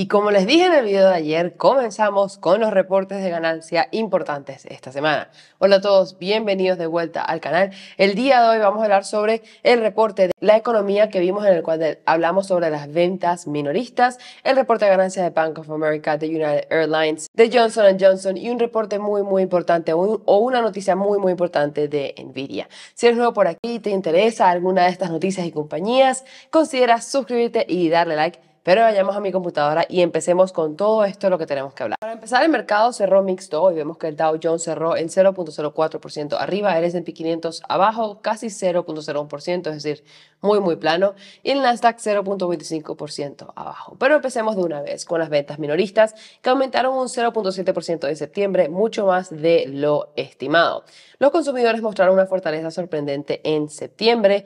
Y como les dije en el video de ayer, comenzamos con los reportes de ganancia importantes esta semana. Hola a todos, bienvenidos de vuelta al canal. El día de hoy vamos a hablar sobre el reporte de la economía que vimos en el cual hablamos sobre las ventas minoristas, el reporte de ganancia de Bank of America, de United Airlines, de Johnson Johnson y un reporte muy muy importante o una noticia muy muy importante de Nvidia. Si eres nuevo por aquí, y te interesa alguna de estas noticias y compañías, considera suscribirte y darle like pero vayamos a mi computadora y empecemos con todo esto lo que tenemos que hablar. Para empezar, el mercado cerró mixto. Hoy vemos que el Dow Jones cerró en 0.04% arriba, el S&P 500 abajo, casi 0.01%, es decir, muy muy plano, y el Nasdaq 0.25% abajo. Pero empecemos de una vez con las ventas minoristas que aumentaron un 0.7% en septiembre, mucho más de lo estimado. Los consumidores mostraron una fortaleza sorprendente en septiembre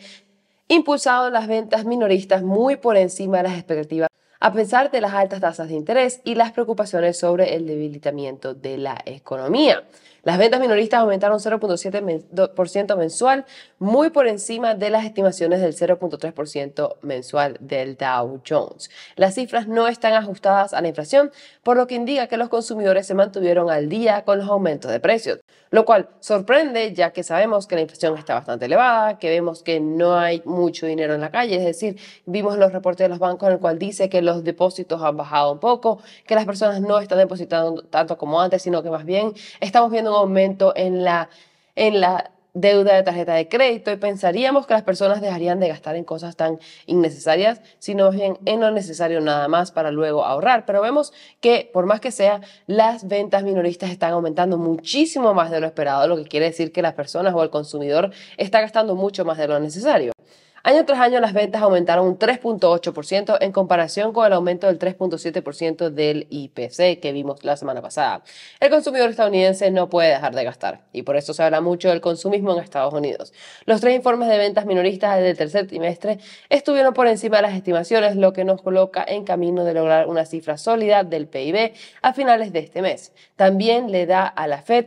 impulsado las ventas minoristas muy por encima de las expectativas a pesar de las altas tasas de interés y las preocupaciones sobre el debilitamiento de la economía. Las ventas minoristas aumentaron 0.7% mensual, muy por encima de las estimaciones del 0.3% mensual del Dow Jones. Las cifras no están ajustadas a la inflación, por lo que indica que los consumidores se mantuvieron al día con los aumentos de precios lo cual sorprende ya que sabemos que la inflación está bastante elevada, que vemos que no hay mucho dinero en la calle, es decir, vimos los reportes de los bancos en el cual dice que los depósitos han bajado un poco, que las personas no están depositando tanto como antes, sino que más bien estamos viendo un aumento en la en la deuda de tarjeta de crédito y pensaríamos que las personas dejarían de gastar en cosas tan innecesarias, sino bien en lo necesario nada más para luego ahorrar. Pero vemos que, por más que sea, las ventas minoristas están aumentando muchísimo más de lo esperado, lo que quiere decir que las personas o el consumidor está gastando mucho más de lo necesario. Año tras año las ventas aumentaron un 3.8% en comparación con el aumento del 3.7% del IPC que vimos la semana pasada. El consumidor estadounidense no puede dejar de gastar y por eso se habla mucho del consumismo en Estados Unidos. Los tres informes de ventas minoristas del tercer trimestre estuvieron por encima de las estimaciones, lo que nos coloca en camino de lograr una cifra sólida del PIB a finales de este mes. También le da a la Fed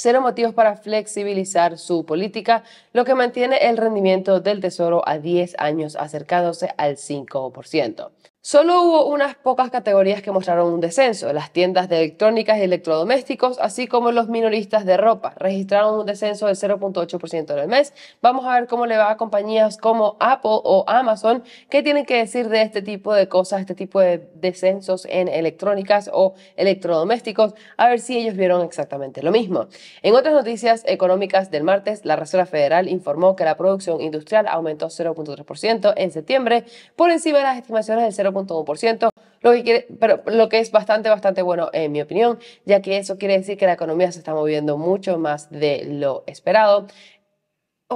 cero motivos para flexibilizar su política, lo que mantiene el rendimiento del Tesoro a 10 años acercándose al 5%. Solo hubo unas pocas categorías que mostraron un descenso. Las tiendas de electrónicas y electrodomésticos, así como los minoristas de ropa, registraron un descenso del 0.8% en el mes. Vamos a ver cómo le va a compañías como Apple o Amazon. ¿Qué tienen que decir de este tipo de cosas, este tipo de descensos en electrónicas o electrodomésticos? A ver si ellos vieron exactamente lo mismo. En otras noticias económicas del martes, la Reserva Federal informó que la producción industrial aumentó 0.3% en septiembre, por encima de las estimaciones del 0 0.1%, lo que, pero lo que es bastante, bastante bueno en mi opinión, ya que eso quiere decir que la economía se está moviendo mucho más de lo esperado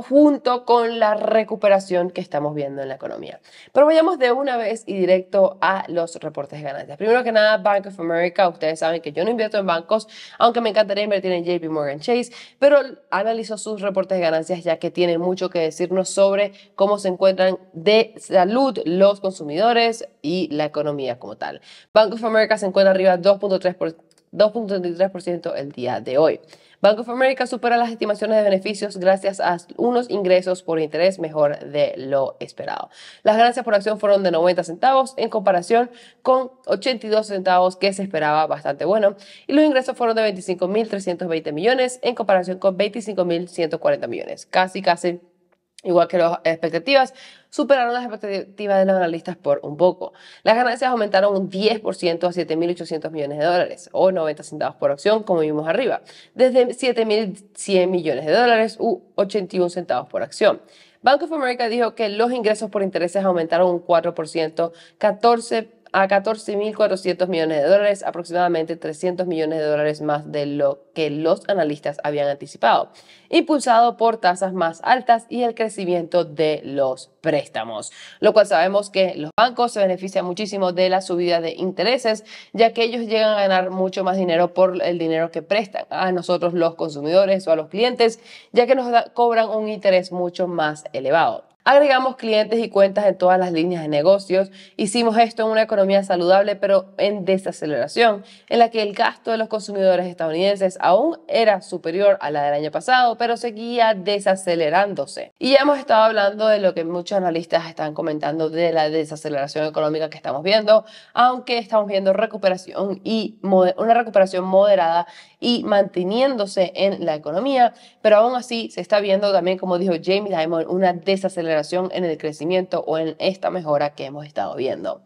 junto con la recuperación que estamos viendo en la economía. Pero vayamos de una vez y directo a los reportes de ganancias. Primero que nada, Bank of America, ustedes saben que yo no invierto en bancos, aunque me encantaría invertir en JP Morgan Chase, pero analizo sus reportes de ganancias ya que tienen mucho que decirnos sobre cómo se encuentran de salud los consumidores y la economía como tal. Bank of America se encuentra arriba 2.3%, 2.33% el día de hoy. Bank of America supera las estimaciones de beneficios gracias a unos ingresos por interés mejor de lo esperado. Las ganancias por acción fueron de 90 centavos en comparación con 82 centavos que se esperaba bastante bueno y los ingresos fueron de 25.320 millones en comparación con 25.140 millones, casi casi Igual que las expectativas, superaron las expectativas de los analistas por un poco. Las ganancias aumentaron un 10% a 7.800 millones de dólares, o 90 centavos por acción, como vimos arriba, desde 7.100 millones de dólares u 81 centavos por acción. Bank of America dijo que los ingresos por intereses aumentaron un 4%, 14 a 14.400 millones de dólares, aproximadamente 300 millones de dólares más de lo que los analistas habían anticipado, impulsado por tasas más altas y el crecimiento de los préstamos, lo cual sabemos que los bancos se benefician muchísimo de la subida de intereses, ya que ellos llegan a ganar mucho más dinero por el dinero que prestan a nosotros los consumidores o a los clientes, ya que nos cobran un interés mucho más elevado. Agregamos clientes y cuentas en todas las líneas de negocios. Hicimos esto en una economía saludable pero en desaceleración, en la que el gasto de los consumidores estadounidenses aún era superior a la del año pasado, pero seguía desacelerándose. Y ya hemos estado hablando de lo que muchos analistas están comentando de la desaceleración económica que estamos viendo, aunque estamos viendo recuperación y una recuperación moderada y manteniéndose en la economía, pero aún así se está viendo también, como dijo Jamie Dimon, una desaceleración en el crecimiento o en esta mejora que hemos estado viendo.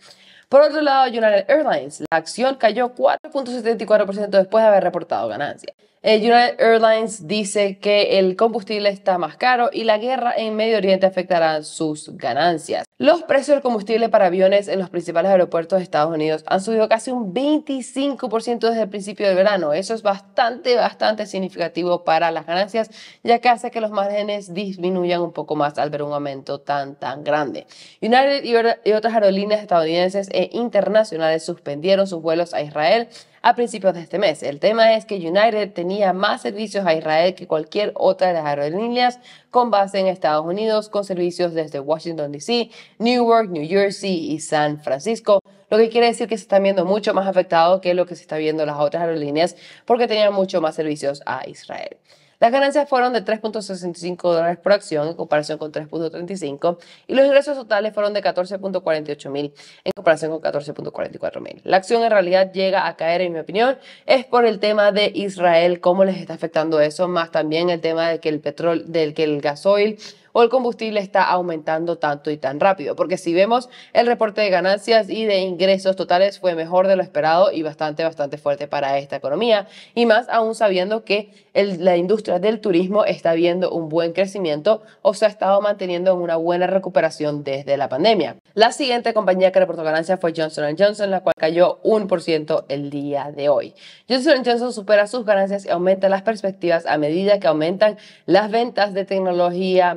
Por otro lado, United Airlines, la acción cayó 4.74% después de haber reportado ganancias eh, United Airlines dice que el combustible está más caro y la guerra en Medio Oriente afectará sus ganancias. Los precios del combustible para aviones en los principales aeropuertos de Estados Unidos han subido casi un 25% desde el principio del verano. Eso es bastante, bastante significativo para las ganancias, ya que hace que los márgenes disminuyan un poco más al ver un aumento tan, tan grande. United y otras aerolíneas estadounidenses e internacionales suspendieron sus vuelos a Israel a principios de este mes. El tema es que United tenía más servicios a Israel que cualquier otra de las aerolíneas con base en Estados Unidos, con servicios desde Washington, D.C., Newark, New Jersey y San Francisco, lo que quiere decir que se están viendo mucho más afectado que lo que se está viendo las otras aerolíneas porque tenían mucho más servicios a Israel. Las ganancias fueron de 3.65 dólares por acción en comparación con 3.35 y los ingresos totales fueron de 14.48 mil en comparación con 14.44 mil. La acción en realidad llega a caer, en mi opinión, es por el tema de Israel, cómo les está afectando eso, más también el tema de que el petróleo, del que el gasoil o el combustible está aumentando tanto y tan rápido. Porque si vemos el reporte de ganancias y de ingresos totales fue mejor de lo esperado y bastante, bastante fuerte para esta economía. Y más aún sabiendo que la industria del turismo está viendo un buen crecimiento o se ha estado manteniendo en una buena recuperación desde la pandemia. La siguiente compañía que reportó ganancias fue Johnson Johnson, la cual cayó un por ciento el día de hoy. Johnson Johnson supera sus ganancias y aumenta las perspectivas a medida que aumentan las ventas de tecnología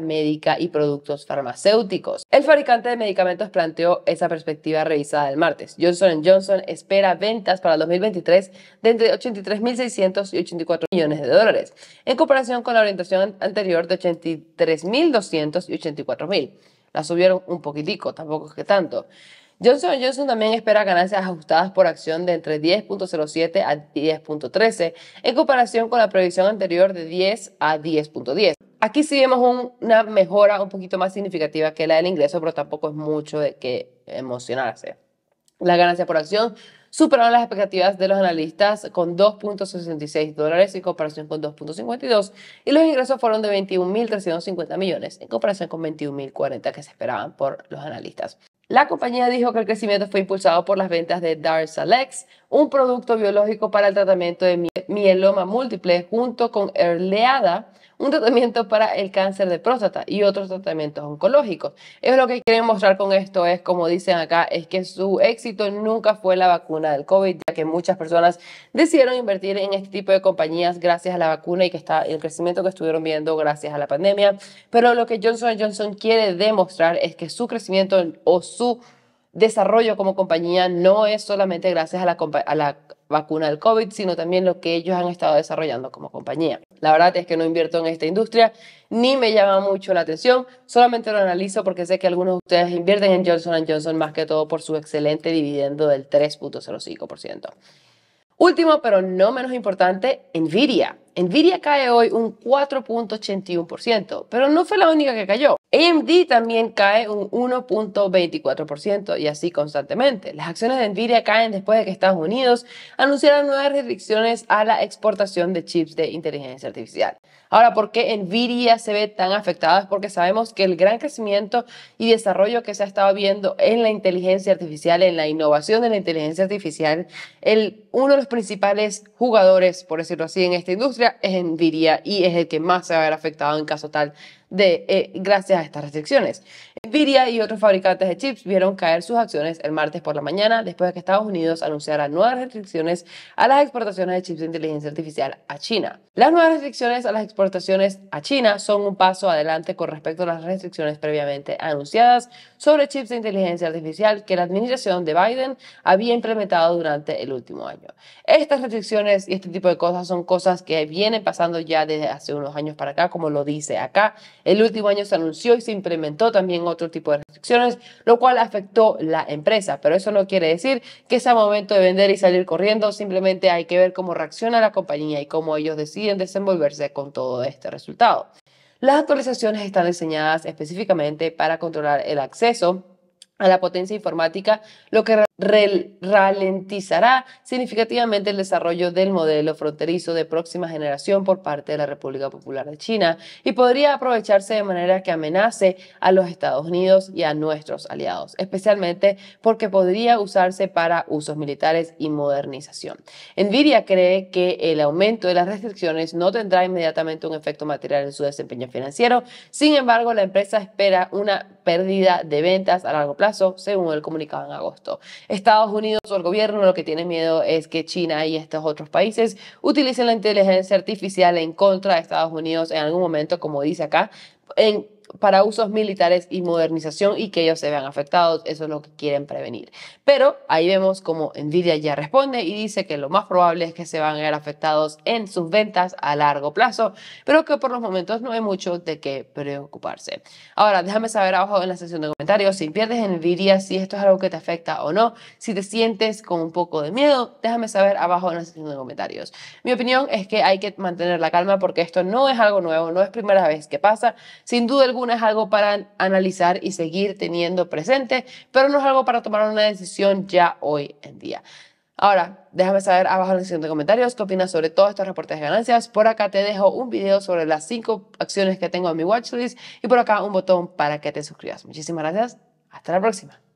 y productos farmacéuticos. El fabricante de medicamentos planteó esa perspectiva revisada el martes. Johnson Johnson espera ventas para 2023 de entre 83.600 y 84 millones de dólares, en comparación con la orientación anterior de 83.200 y La subieron un poquitico, tampoco es que tanto. Johnson Johnson también espera ganancias ajustadas por acción de entre 10.07 a 10.13 en comparación con la previsión anterior de 10 a 10.10. Aquí sí vemos una mejora un poquito más significativa que la del ingreso, pero tampoco es mucho de que emocionarse. Las ganancias por acción superaron las expectativas de los analistas con 2.66 dólares en comparación con 2.52 y los ingresos fueron de 21.350 millones en comparación con 21.040 que se esperaban por los analistas. La compañía dijo que el crecimiento fue impulsado por las ventas de Darzalex, un producto biológico para el tratamiento de mieloma múltiple, junto con Erleada, un tratamiento para el cáncer de próstata y otros tratamientos oncológicos. Es lo que quieren mostrar con esto es, como dicen acá, es que su éxito nunca fue la vacuna del COVID, ya que muchas personas decidieron invertir en este tipo de compañías gracias a la vacuna y que está el crecimiento que estuvieron viendo gracias a la pandemia. Pero lo que Johnson Johnson quiere demostrar es que su crecimiento o su desarrollo como compañía no es solamente gracias a la, a la vacuna del COVID, sino también lo que ellos han estado desarrollando como compañía. La verdad es que no invierto en esta industria, ni me llama mucho la atención, solamente lo analizo porque sé que algunos de ustedes invierten en Johnson Johnson más que todo por su excelente dividendo del 3.05%. Último, pero no menos importante, Nvidia. Nvidia cae hoy un 4.81%, pero no fue la única que cayó. AMD también cae un 1.24% y así constantemente. Las acciones de Nvidia caen después de que Estados Unidos anunciara nuevas restricciones a la exportación de chips de inteligencia artificial. Ahora, ¿por qué Nvidia se ve tan afectada? Es porque sabemos que el gran crecimiento y desarrollo que se ha estado viendo en la inteligencia artificial, en la innovación de la inteligencia artificial, el, uno de los principales jugadores, por decirlo así, en esta industria es Nvidia y es el que más se va a ver afectado en caso tal de, eh, gracias a estas restricciones. Nvidia y otros fabricantes de chips vieron caer sus acciones el martes por la mañana después de que Estados Unidos anunciara nuevas restricciones a las exportaciones de chips de inteligencia artificial a China. Las nuevas restricciones a las exportaciones a China son un paso adelante con respecto a las restricciones previamente anunciadas sobre chips de inteligencia artificial que la administración de Biden había implementado durante el último año. Estas restricciones y este tipo de cosas son cosas que vienen pasando ya desde hace unos años para acá, como lo dice acá el último año se anunció y se implementó también otro tipo de restricciones, lo cual afectó la empresa, pero eso no quiere decir que sea momento de vender y salir corriendo, simplemente hay que ver cómo reacciona la compañía y cómo ellos deciden desenvolverse con todo este resultado. Las actualizaciones están diseñadas específicamente para controlar el acceso a la potencia informática, lo que ralentizará significativamente el desarrollo del modelo fronterizo de próxima generación por parte de la República Popular de China y podría aprovecharse de manera que amenace a los Estados Unidos y a nuestros aliados, especialmente porque podría usarse para usos militares y modernización. Nvidia cree que el aumento de las restricciones no tendrá inmediatamente un efecto material en su desempeño financiero, sin embargo la empresa espera una pérdida de ventas a largo plazo según el comunicado en agosto. Estados Unidos o el gobierno lo que tiene miedo es que China y estos otros países utilicen la inteligencia artificial en contra de Estados Unidos en algún momento, como dice acá, en para usos militares y modernización y que ellos se vean afectados. Eso es lo que quieren prevenir. Pero ahí vemos como Nvidia ya responde y dice que lo más probable es que se van a ver afectados en sus ventas a largo plazo, pero que por los momentos no hay mucho de qué preocuparse. Ahora, déjame saber abajo en la sección de comentarios si pierdes Nvidia, si esto es algo que te afecta o no, si te sientes con un poco de miedo, déjame saber abajo en la sección de comentarios. Mi opinión es que hay que mantener la calma porque esto no es algo nuevo, no es primera vez que pasa. Sin duda alguna, es algo para analizar y seguir teniendo presente, pero no es algo para tomar una decisión ya hoy en día. Ahora, déjame saber abajo en la sección de comentarios qué opinas sobre todos estos reportes de ganancias. Por acá te dejo un video sobre las cinco acciones que tengo en mi watchlist y por acá un botón para que te suscribas. Muchísimas gracias. Hasta la próxima.